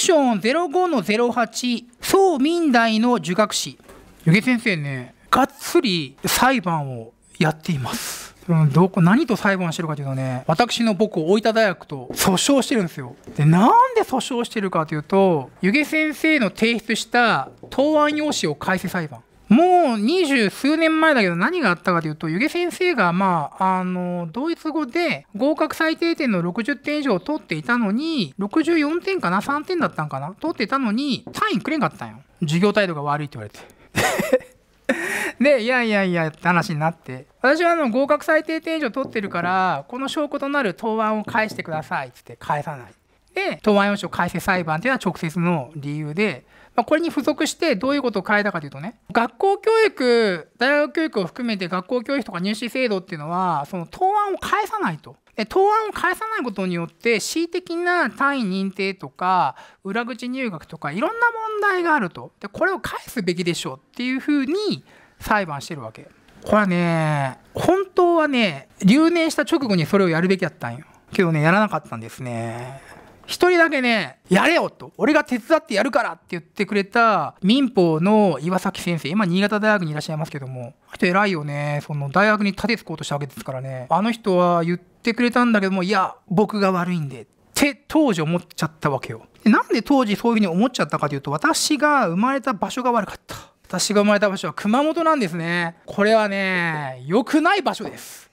クション05の08、総民代の儒学史。余木先生ね、がっつり裁判をやっています。うん、どこ、何と裁判してるかというとね、私の僕大分大学と訴訟してるんですよ。で、なんで訴訟してるかというと、湯気先生の提出した答案用紙を改正裁判。もう二十数年前だけど何があったかというと、湯気先生が、まあ、あの、ドイツ語で合格最低点の60点以上を取っていたのに、64点かな ?3 点だったんかな取ってたのに、単位くれんかったんよ。授業態度が悪いって言われて。で、いやいやいやって話になって、私はあの合格最低点以上取ってるから、この証拠となる答案を返してくださいって返さない。で、案用紙を改正裁判というのは直接の理由で、まあ、これに付属してどういうことを変えたかというとね、学校教育、大学教育を含めて学校教育とか入試制度っていうのは、その答案を返さないと。で答案を返さないことによって恣意的な単位認定とか裏口入学とかいろんな問題があるとでこれを返すべきでしょうっていうふうに裁判してるわけこれはね本当はね留年した直後にそれをやるべきだったんよけどねやらなかったんですね一人だけね、やれよと、俺が手伝ってやるからって言ってくれた民法の岩崎先生、今新潟大学にいらっしゃいますけども、人偉いよね、その大学に立てつこうとしたわけですからね、あの人は言ってくれたんだけども、いや、僕が悪いんで、って当時思っちゃったわけよ。なんで当時そういうふうに思っちゃったかというと、私が生まれた場所が悪かった。私が生まれた場所は熊本なんですね。これはね、良くない場所です。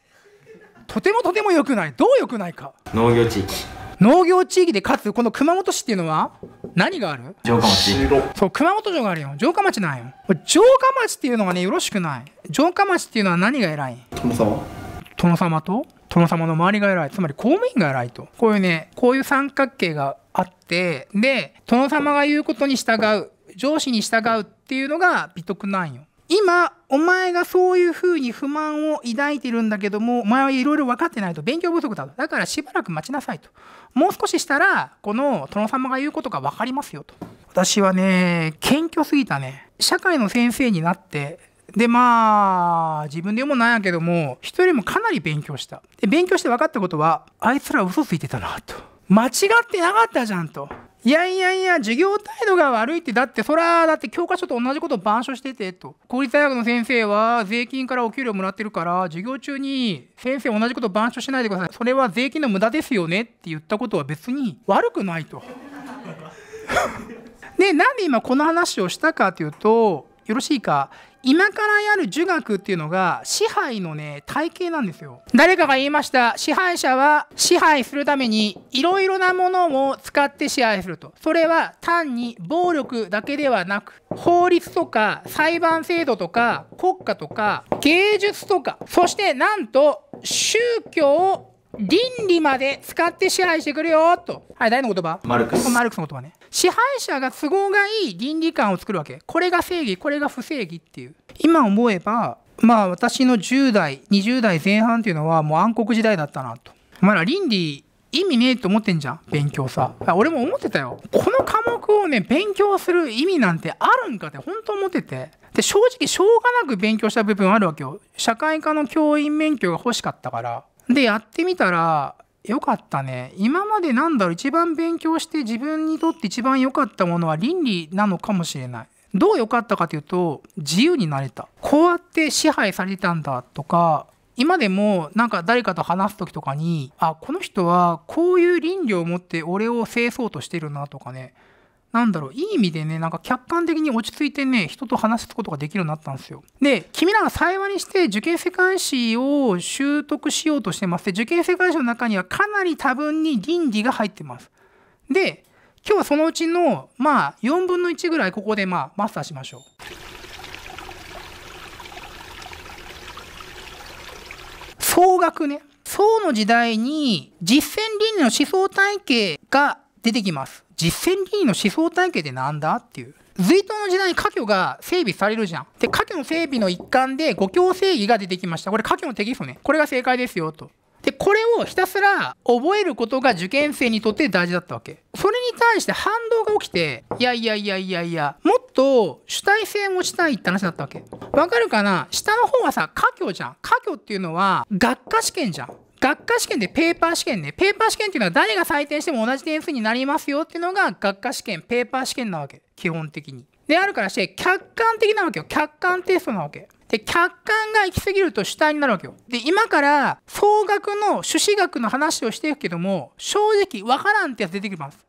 とてもとても良くない。どう良くないか。農業地域。農業地域でかつこの熊本市っていうのは何がある城下町そう熊本城があるよ城下町なんよ城下町っていうのがねよろしくない城下町っていうのは何が偉い殿様殿様と殿様の周りが偉いつまり公務員が偉いとこういうねこういう三角形があってで殿様が言うことに従う上司に従うっていうのが美徳なんよ今お前がそういうふうに不満を抱いてるんだけどもお前はいろいろ分かってないと勉強不足だとだからしばらく待ちなさいともう少ししたらこの殿様が言うことが分かりますよと私はね謙虚すぎたね社会の先生になってでまあ自分でもなんやけども人よりもかなり勉強したで勉強して分かったことはあいつら嘘ついてたなと間違ってなかったじゃんといやいやいや、授業態度が悪いって、だって、そら、だって教科書と同じことを板書してて、と。公立大学の先生は税金からお給料もらってるから、授業中に、先生同じこと板書しないでください。それは税金の無駄ですよねって言ったことは別に悪くないと。で、なんで今この話をしたかというと、よろしいか今からやる儒学っていうのが支配のね体系なんですよ誰かが言いました支配者は支配するためにいろいろなものを使って支配するとそれは単に暴力だけではなく法律とか裁判制度とか国家とか芸術とかそしてなんと宗教を倫理まで使って支配してくるよと。はい、誰の言葉マルクス。マルクスの言葉ね。支配者が都合がいい倫理観を作るわけこれが正義これが不正義っていう今思えばまあ私の10代20代前半っていうのはもう暗黒時代だったなとまだ倫理意味ねえと思ってんじゃん勉強さ俺も思ってたよこの科目をね勉強する意味なんてあるんかって本当思っててで正直しょうがなく勉強した部分あるわけよ社会科の教員免許が欲しかったからでやってみたら良かったね。今までなんだろう、一番勉強して自分にとって一番良かったものは倫理なのかもしれない。どう良かったかというと、自由になれた。こうやって支配されてたんだとか、今でもなんか誰かと話す時とかに、あ、この人はこういう倫理を持って俺を制そうとしてるなとかね。なんだろう、いい意味でね、なんか客観的に落ち着いてね、人と話すことができるようになったんですよ。で、君らが幸いにして受験世界史を習得しようとしてます。で、受験世界史の中にはかなり多分に倫理が入ってます。で、今日はそのうちの、まあ、4分の1ぐらいここで、まあ、マスターしましょう。総額ね。宋の時代に実践倫理の思想体系が出てきます。実践倫理の思想体系ってなんだっていう。隋唐の時代に家居が整備されるじゃん。で、家居の整備の一環で五強正義が出てきました。これ家居のテキストね。これが正解ですよと。で、これをひたすら覚えることが受験生にとって大事だったわけ。それに対して反動が起きて、いやいやいやいやいや、もっと主体性持ちたいって話だったわけ。わかるかな下の方はさ、家教じゃん。家教っていうのは学科試験じゃん。学科試験でペーパー試験ね、ペーパー試験っていうのは誰が採点しても同じ点数になりますよっていうのが学科試験、ペーパー試験なわけ、基本的に。であるからして、客観的なわけよ。客観テストなわけ。で、客観が行き過ぎると主体になるわけよ。で、今から総額の朱子学の話をしていくけども、正直わからんってやつ出てきます。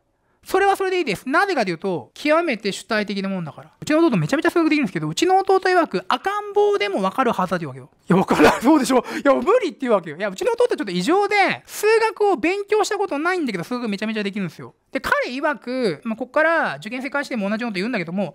それはそれでいいです。なぜかというと、極めて主体的なもんだから。うちの弟めちゃめちゃ数学できるんですけど、うちの弟曰く赤ん坊でもわかるはずだというわけよ。いや、わからん。そうでしょ。いや、無理っていうわけよ。いや、うちの弟ちょっと異常で、数学を勉強したことないんだけど、数学めちゃめちゃできるんですよ。で、彼曰く、まあ、ここから受験生会社でも同じこと言うんだけども、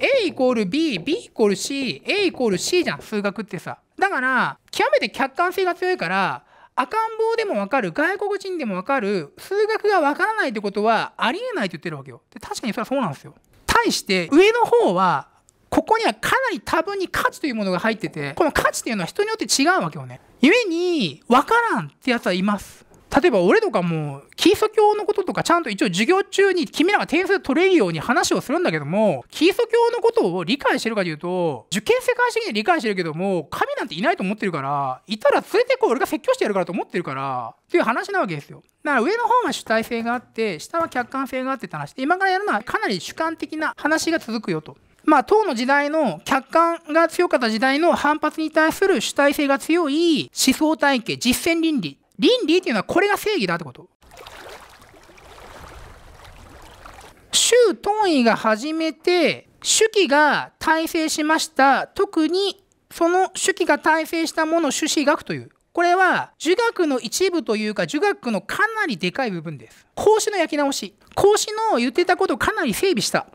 A イコール B、B イコール C、A イコール C じゃん、数学ってさ。だから、極めて客観性が強いから、赤ん坊でもわかる外国人でもわかる数学がわからないってことはありえないと言ってるわけよで確かにそれはそうなんですよ対して上の方はここにはかなり多分に価値というものが入っててこの価値というのは人によって違うわけよね故にわからんってやつはいます例えば俺とかもキリスト教のこととかちゃんと一応授業中に君らが点数取れるように話をするんだけどもキリスト教のことを理解してるかというと受験世界主義で理解してるけども神なんていないと思ってるからいたら連れてこう俺が説教してやるからと思ってるからっていう話なわけですよ。だから上の方は主体性があって下は客観性があってって話で今からやるのはかなり主観的な話が続くよと。まあ、当の時代の客観が強かった時代の反発に対する主体性が強い思想体系、実践倫理倫理っていうのはこれが正義だってこと。周東位が始めて主記が大成しました特にその主記が大成したものを朱子学というこれは儒学の一部というか儒学のかなりでかい部分です孔子の焼き直し孔子の言ってたことをかなり整備した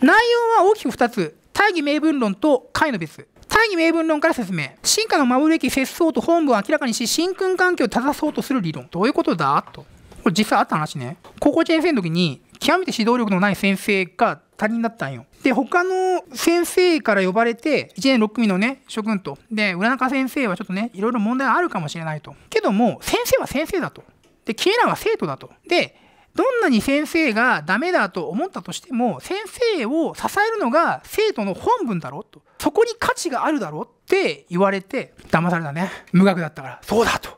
内容は大きく2つ大義名分論と解の別最に名文論から説明。進化の守るべき節操と本文を明らかにし、真空関係を正そうとする理論。どういうことだと。これ実際あった話ね。高校1年生の時に、極めて指導力のない先生が他人だったんよ。で、他の先生から呼ばれて、1年6組のね、諸君と。で、浦中先生はちょっとね、いろいろ問題あるかもしれないと。けども、先生は先生だと。で、君らは生徒だと。で、どんなに先生がダメだと思ったとしても先生を支えるのが生徒の本分だろとそこに価値があるだろって言われて騙されたね無学だったからそうだと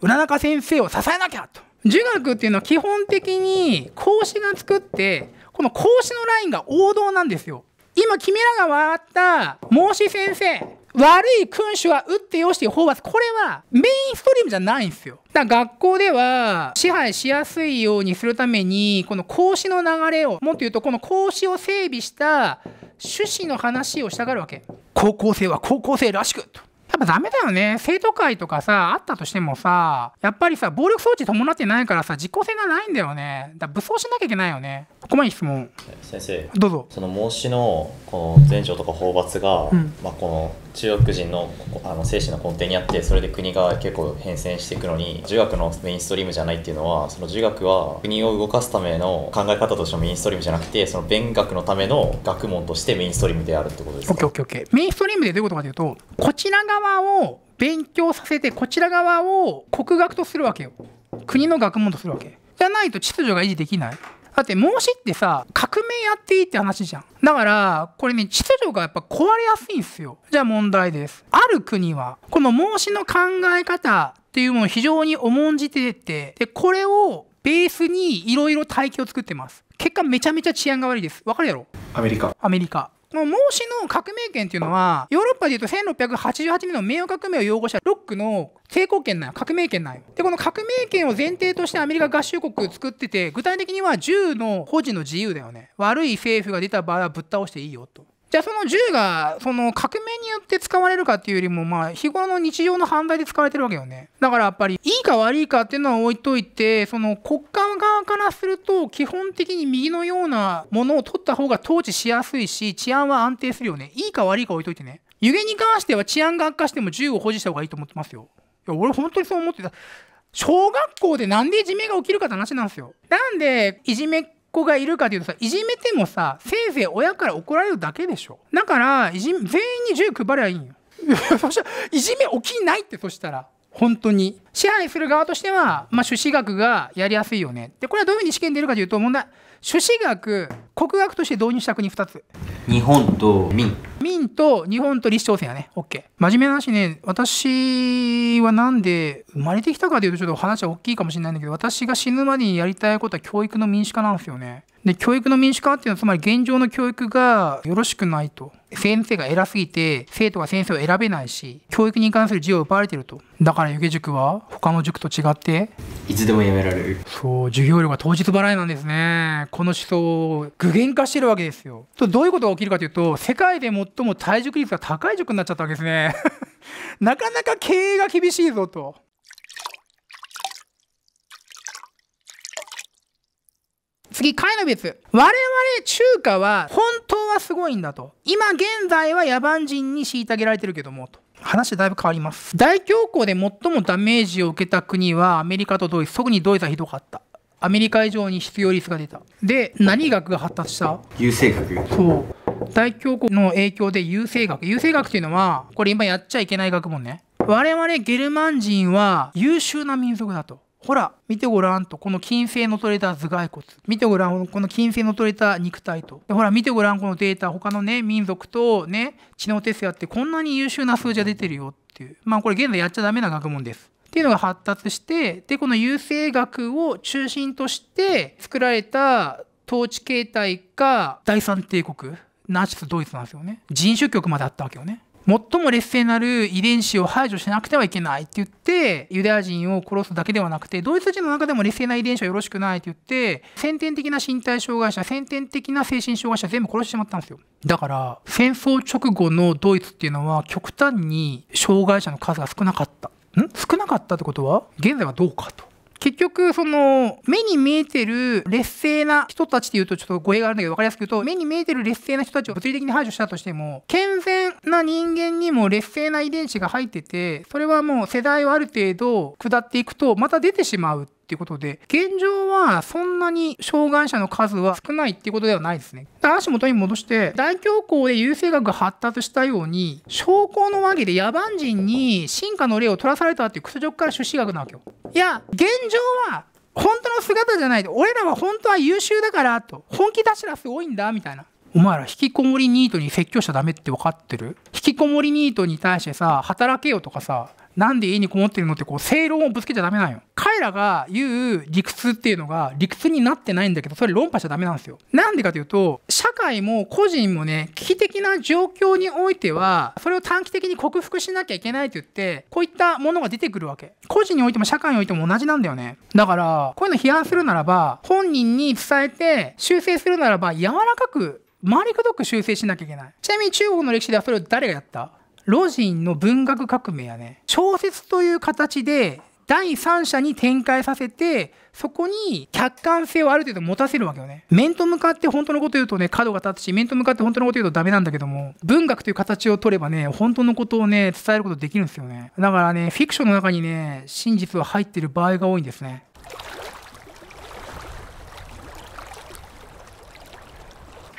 浦中先生を支えなきゃと儒学っていうのは基本的に孔子が作ってこの孔子のラインが王道なんですよ今君らが笑った孟子先生悪い君主は打ってよしという法罰、これはメインストリームじゃないんですよ。だから学校では支配しやすいようにするために、この孔子の流れを、もっと言うとこの孔子を整備した趣旨の話をしたがるわけ。高校生は高校生らしくと。やっぱダメだよね。生徒会とかさ、あったとしてもさ、やっぱりさ、暴力装置伴ってないからさ、実効性がないんだよね。だ武装しなきゃいけないよね。ここまで質問。先生、どうぞ。その孟子のこの前兆とか法罰が、うん、まあこの中国人のあの精神の根底にあってそれで国が結構変遷していくのに儒学のメインストリームじゃないっていうのはその儒学は国を動かすための考え方としてのメインストリームじゃなくてその勉学のための学問としてメインストリームであるってことですか OKOKOK メインストリームでどういうことかというとこちら側を勉強させてこちら側を国学とするわけよ国の学問とするわけじゃないと秩序が維持できないだって孟子ってさ革命やっていいって話じゃんだからこれね秩序がやっぱ壊れやすいんすよじゃあ問題ですある国はこの孟子の考え方っていうものを非常に重んじててでこれをベースにいろいろ体系を作ってます結果めちゃめちゃ治安が悪いですわかるやろアメリカアメリカこの孟子の革命権っていうのは、ヨーロッパで言うと1688年の名誉革命を擁護したロックの成功権なんよ。革命権なんよ。で、この革命権を前提としてアメリカ合衆国を作ってて、具体的には銃の保持の自由だよね。悪い政府が出た場合はぶっ倒していいよと。じゃあその銃がその革命によって使われるかっていうよりもまあ日頃の日常の犯罪で使われてるわけよねだからやっぱりいいか悪いかっていうのは置いといてその国家側からすると基本的に右のようなものを取った方が統治しやすいし治安は安定するよねいいか悪いか置いといてね湯気に関しては治安が悪化しても銃を保持した方がいいと思ってますよいや俺本当にそう思ってた小学校でなんでいじめが起きるかって話なんですよなんでいじめ子がいるかというとさいじめてもさせいぜい親から怒られるだけでしょだからいじ全員に銃配りゃいいんよ そしたらいじめ起きないってそしたら本当に支配する側としては、まあ、朱子学がやりやすいよねでこれはどういうふうに試験出るかというと問題朱子学国学として導入した国2つ日本と民民と日本と李朝鮮やね OK 真面目な話ね私はなんで生まれてきたかというとちょっと話は大きいかもしれないんだけど私が死ぬまでにやりたいことは教育の民主化なんですよねで、教育の民主化っていうのは、つまり現状の教育がよろしくないと。先生が偉すぎて、生徒が先生を選べないし、教育に関する授業を奪われてると。だから、湯気塾は、他の塾と違って、いつでもやめられる。そう、授業料が当日払いなんですね。この思想を具現化してるわけですよ。とどういうことが起きるかというと、世界で最も退塾率が高い塾になっちゃったわけですね。なかなか経営が厳しいぞと。次、カイノビス。我々中華は本当はすごいんだと。今現在は野蛮人に虐げられてるけども、と。話だいぶ変わります。大恐慌で最もダメージを受けた国はアメリカとドイツ。特にドイツはひどかった。アメリカ以上に失業率が出た。で、何学が発達した優勢学。そう。大恐慌の影響で優勢学。優勢学っていうのは、これ今やっちゃいけない学問ね。我々ゲルマン人は優秀な民族だと。ほら、見てごらんと、この金星の取れた頭蓋骨。見てごらん、この金星の取れた肉体と。ほら、見てごらん、このデータ、他のね、民族とね、知能テストやってこんなに優秀な数字が出てるよっていう。まあ、これ現在やっちゃダメな学問です。っていうのが発達して、で、この優勢学を中心として作られた統治形態が第三帝国、ナチスドイツなんですよね。人種局まであったわけよね。最も劣勢なる遺伝子を排除しなくてはいけないって言って、ユダヤ人を殺すだけではなくて、ドイツ人の中でも劣勢な遺伝子はよろしくないって言って、先天的な身体障害者、先天的な精神障害者全部殺してしまったんですよ。だから、戦争直後のドイツっていうのは極端に障害者の数が少なかった。ん少なかったってことは、現在はどうかと。結局、その、目に見えてる劣勢な人たちって言うとちょっと語弊があるんだけど分かりやすく言うと、目に見えてる劣勢な人たちを物理的に排除したとしても、健全な人間にも劣勢な遺伝子が入ってて、それはもう世代をある程度下っていくと、また出てしまう。っていうことで、現状はそんなに障害者の数は少ないっていうことではないですね。話元に戻して、大恐慌で優生学が発達したように、証拠のわけで野蛮人に進化の例を取らされたっていう屈辱から出資学なわけよ。いや、現状は本当の姿じゃないと、俺らは本当は優秀だからと、本気出したらすごいんだ、みたいな。お前ら引きこもりニートに説教しちゃダメって分かってる引きこもりニートに対してさ、働けよとかさ、なんで家にこもってるのってこう正論をぶつけちゃダメなんよ。彼らが言う理屈っていうのが理屈になってないんだけど、それ論破しちゃダメなんですよ。なんでかというと、社会も個人もね、危機的な状況においては、それを短期的に克服しなきゃいけないと言って、こういったものが出てくるわけ。個人においても社会においても同じなんだよね。だから、こういうの批判するならば、本人に伝えて修正するならば、柔らかく、回りくどく修正しなきゃいけない。ちなみに中国の歴史ではそれを誰がやったロジンの文学革命やね小説という形で第三者に展開させて、そこに客観性をある程度持たせるわけよね。面と向かって本当のこと言うとね、角が立つし、面と向かって本当のこと言うとダメなんだけども、文学という形を取ればね、本当のことをね、伝えることできるんですよね。だからね、フィクションの中にね、真実は入ってる場合が多いんですね。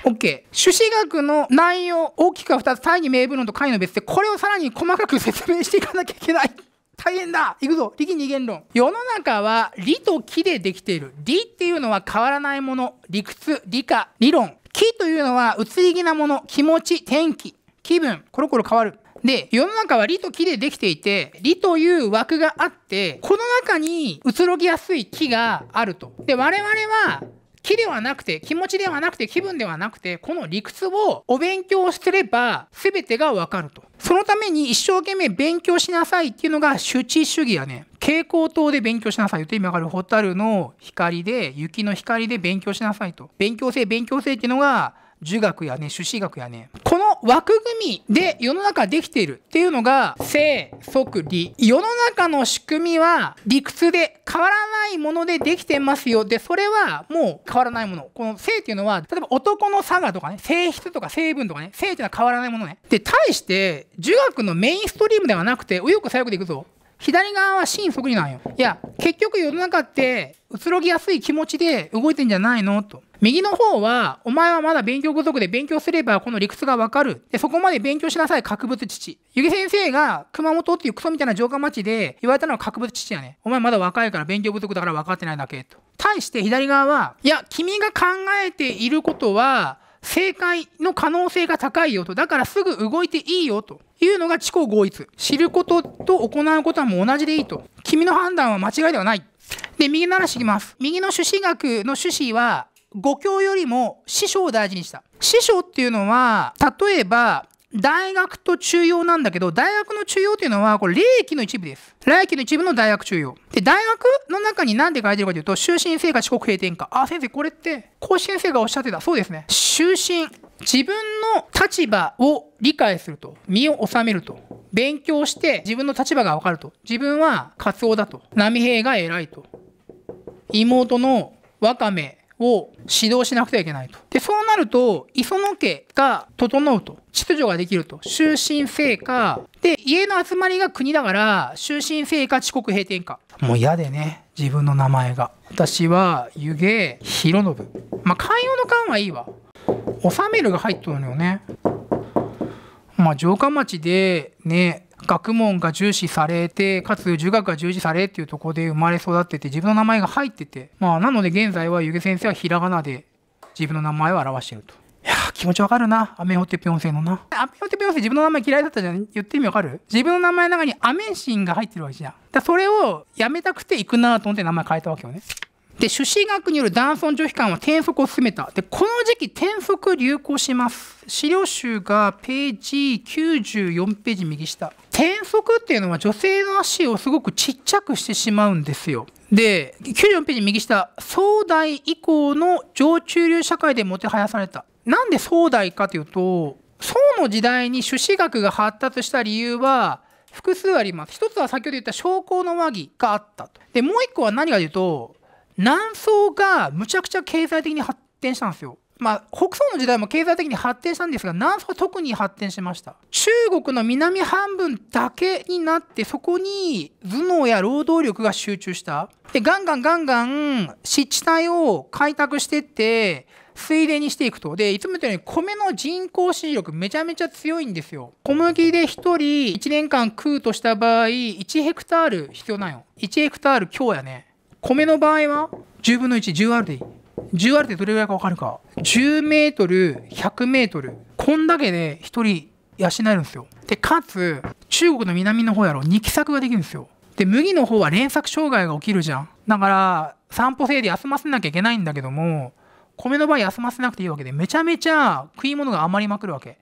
OK。朱子学の内容、大きくは2つ、大に、名分論と解の別で、これをさらに細かく説明していかなきゃいけない。大変だいくぞ理二元論世の中は理と気でできている。理っていうのは変わらないもの。理屈、理科、理論。気というのは移り気なもの。気持ち、天気、気分、コロコロ変わる。で、世の中は理と気でできていて、理という枠があって、この中に移ろぎやすい気があると。で、我々は気ではなくて気持ちではなくて気分ではなくてこの理屈をお勉強すれば全てがわかるとそのために一生懸命勉強しなさいっていうのが主治主義やね蛍光灯で勉強しなさいと意からホタルの光で雪の光で勉強しなさいと勉強性勉強性っていうのが儒学やね朱子学やねこ枠組みで世の中できているっていうのが、正、即、理。世の中の仕組みは理屈で変わらないものでできてますよ。で、それはもう変わらないもの。この性っていうのは、例えば男の差がとかね、性質とか成分とかね、性っていうのは変わらないものね。で、対して、儒学のメインストリームではなくて、右翼左翼でいくぞ。左側は心即利なんよ。いや、結局世の中ってつろぎやすい気持ちで動いてんじゃないのと。右の方は、お前はまだ勉強不足で勉強すればこの理屈がわかる。で、そこまで勉強しなさい、格物父。ゆげ先生が熊本っていうクソみたいな城下町で言われたのは格物父やね。お前まだ若いから勉強不足だから分かってないだけ。と。対して左側は、いや、君が考えていることは、正解の可能性が高いよと、だからすぐ動いていいよというのが知行合一。知ることと行うことはもう同じでいいと。君の判断は間違いではない。で、右していきます。右の趣旨学の趣旨は、語教よりも師匠を大事にした。師匠っていうのは、例えば、大学と中央なんだけど、大学の中央っていうのは、これ、利益の一部です。利益の一部の大学中央。で、大学の中に何で書いてるかというと、終身生活四国平定化。あ、先生、これって、講師先生がおっしゃってた。そうですね。終身。自分の立場を理解すると。身を治めると。勉強して自分の立場がわかると。自分はカツオだと。波平が偉いと。妹のワカメを指導しなくてはいけないと。で、そうなると、磯野家が整うと。秩序ができると。終身成果。で、家の集まりが国だから、終身成果、遅刻閉店か。もう嫌でね、自分の名前が。私は、湯気、広信。まあ、寛容の勘はいいわ。納めるが入っとるのよね。まあ、城下町で、ね、学問が重視されてかつ儒学が重視されっていうとこで生まれ育ってて自分の名前が入っててまあなので現在は湯気先生はひらがなで自分の名前を表してると。いや気持ちわかるな。アメホテピョン星のな。アメホテピョン星自分の名前嫌いだったじゃん。言ってみわかる自分の名前の中にアメンシンが入ってるわけじゃん。だそれをやめたくて行くなと思って名前変えたわけよね。で、朱子学による男尊女卑感は転則を進めた。で、この時期転職流行します。資料集がページ94ページ右下。転足っていうのは女性の足をすごくちっちゃくしてしまうんですよ。で、94ページ右下、宋代以降の上中流社会でもてはやされた。なんで宋代かというと、宋の時代に朱子学が発達した理由は複数あります。一つは先ほど言った商工の和議があったと。で、もう一個は何かというと、南宋がむちゃくちゃ経済的に発展したんですよ。まあ、北宋の時代も経済的に発展したんですが南宋は特に発展しました中国の南半分だけになってそこに頭脳や労働力が集中したでガンガンガンガン湿地帯を開拓してって水田にしていくとでいつも言ったように米の人工持力めちゃめちゃ強いんですよ小麦で1人1年間食うとした場合1ヘクタール必要なんよ1ヘクタール強やね米の場合は10分の110あるでいい 10R ってどれぐらいか分かるか10メートル100メートルこんだけで1人養えるんですよでかつ中国の南の方やろ二期作ができるんですよで麦の方は連作障害が起きるじゃんだから散歩制で休ませなきゃいけないんだけども米の場合休ませなくていいわけでめちゃめちゃ食い物が余りまくるわけ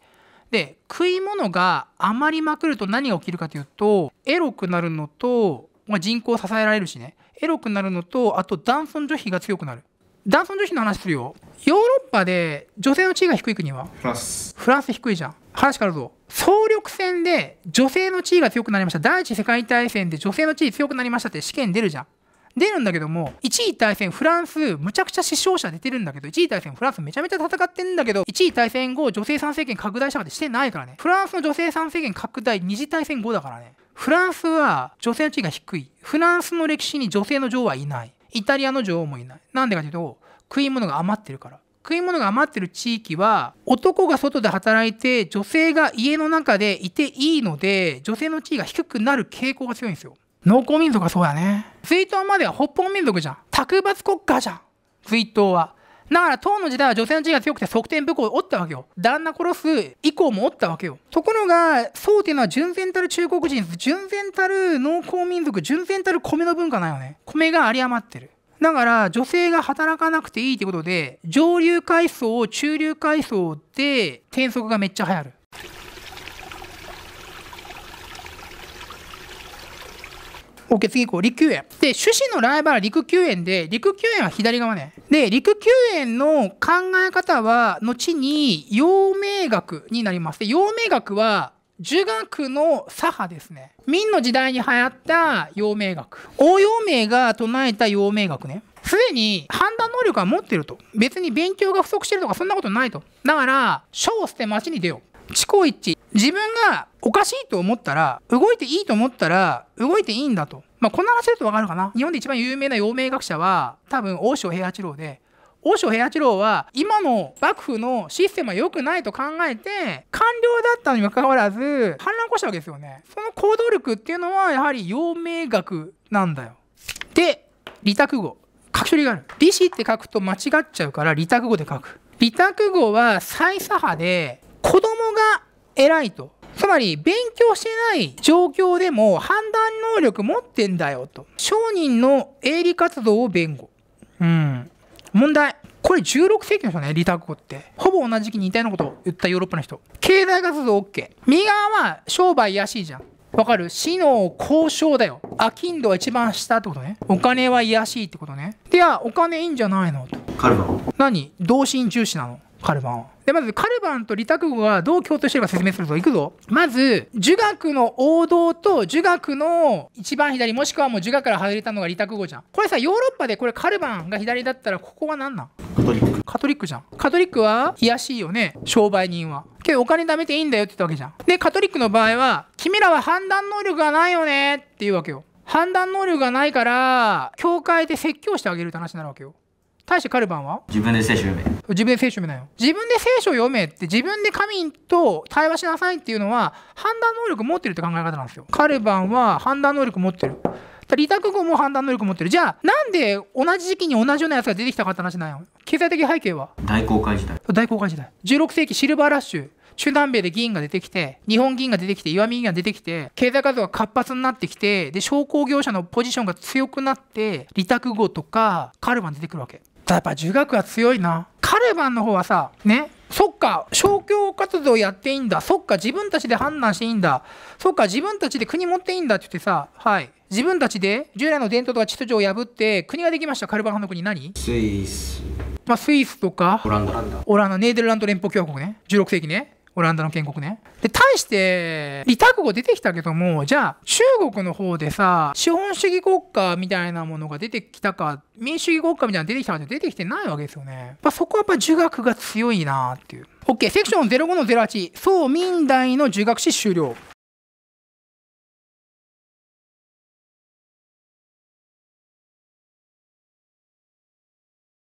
で食い物が余りまくると何が起きるかというとエロくなるのと、まあ、人口を支えられるしねエロくなるのとあと男尊女卑が強くなる男尊女卑の話するよヨーロッパで女性の地位が低い国はフランスフランス低いじゃん話変わるぞ総力戦で女性の地位が強くなりました第一次世界大戦で女性の地位強くなりましたって試験出るじゃん出るんだけども1位対戦フランスむちゃくちゃ死傷者出てるんだけど1位対戦フランスめちゃめちゃ戦ってんだけど1位対戦後女性参政権拡大したってしてないからねフランスの女性参政権拡大2次対戦後だからねフランスは女性の地位が低いフランスの歴史に女性の女王はいないイタリアの女王もいない。なんでかというと、食い物が余ってるから。食い物が余ってる地域は、男が外で働いて、女性が家の中でいていいので、女性の地位が低くなる傾向が強いんですよ。農耕民族はそうだね。追悼までは北方民族じゃん。卓抜国家じゃん。追悼は。だから唐の時代は女性の地位が強くて側転武功を追ったわけよ。旦那殺す以降も追ったわけよ。ところが、宋っていうのは純然たる中国人、純然たる農耕民族、純然たる米の文化なんよね。米が有り余ってる。だから女性が働かなくていいってことで上流階層中流階層で転職がめっちゃ流行るおけ次行こ陸球園。で、趣旨のライバル陸球園で、陸球園は左側ね。で、陸球園の考え方は、後に、陽明学になります。で、陽明学は、儒学の左派ですね。明の時代に流行った陽明学。応陽明が唱えた陽明学ね。すでに判断能力は持ってると。別に勉強が不足してるとかそんなことないと。だから、書を捨て町に出よう。地高一致。自分がおかしいと思ったら、動いていいと思ったら、動いていいんだと。まあ、こんな話だとわかるかな。日本で一番有名な陽明学者は、多分、大塩平八郎で、大塩平八郎は今の幕府のシステムは良くないと考えて官僚だったにもかかわらず反乱を起こしたわけですよねその行動力っていうのはやはり陽明学なんだよで利託語書き取りがある利子って書くと間違っちゃうから利託語で書く利託語は再左派で子供が偉いと。つまり、勉強してない状況でも判断能力持ってんだよと。商人の営利活動を弁護。うん。問題。これ16世紀の人ね、リタク語って。ほぼ同じ時期に似たようなことを言ったヨーロッパの人。経済活動 OK。右側は商売怪しいじゃん。わかる死の交渉だよ。あ、金土は一番下ってことね。お金は癒やしいってことね。では、お金いいんじゃないのと。カルバ何同心重視なのカルバンでまずカルバンと利託語がどう共通しているか説明するぞいくぞまず儒学の王道と儒学の一番左もしくはもう儒学から外れたのが利託語じゃんこれさヨーロッパでこれカルバンが左だったらここは何なんカトリックカトリックじゃんカトリックは卑しいよね商売人はけどお金貯めていいんだよって言ったわけじゃんでカトリックの場合は君らは判断能力がないよねっていうわけよ判断能力がないから教会で説教してあげるって話になるわけよ対してカルバンは自分で聖書読め自分で聖書読めないよ自分で聖書読めって自分で神と対話しなさいっていうのは判断能力持ってるって考え方なんですよカルバンは判断能力持ってる利託後も判断能力持ってるじゃあなんで同じ時期に同じようなやつが出てきたかって話なんよ経済的背景は大航海時代大航海時代16世紀シルバーラッシュ中南米で議員が出てきて、日本議員が出てきて、岩見議員が出てきて、経済活動が活発になってきて、で、商工業者のポジションが強くなって、利託後とか、カルバン出てくるわけ。やっぱ儒学は強いな。カルバンの方はさ、ね、そっか、商業活動やっていいんだ。そっか、自分たちで判断していいんだ。そっか、自分たちで国持っていいんだって言ってさ、はい。自分たちで従来の伝統とか秩序を破って国ができました。カルバン派の国何スイス。まあ、スイスとか、オランダ。オランダ、ネーデルランド連邦共和国ね。16世紀ね。オランダの建国ね。で、対して、利他語出てきたけども、じゃあ、中国の方でさ、資本主義国家みたいなものが出てきたか、民主主義国家みたいなの出てきたかって出てきてないわけですよね。まあ、そこはやっぱ儒学が強いなっていう。OK、セクション05-08、総民代の儒学史終了。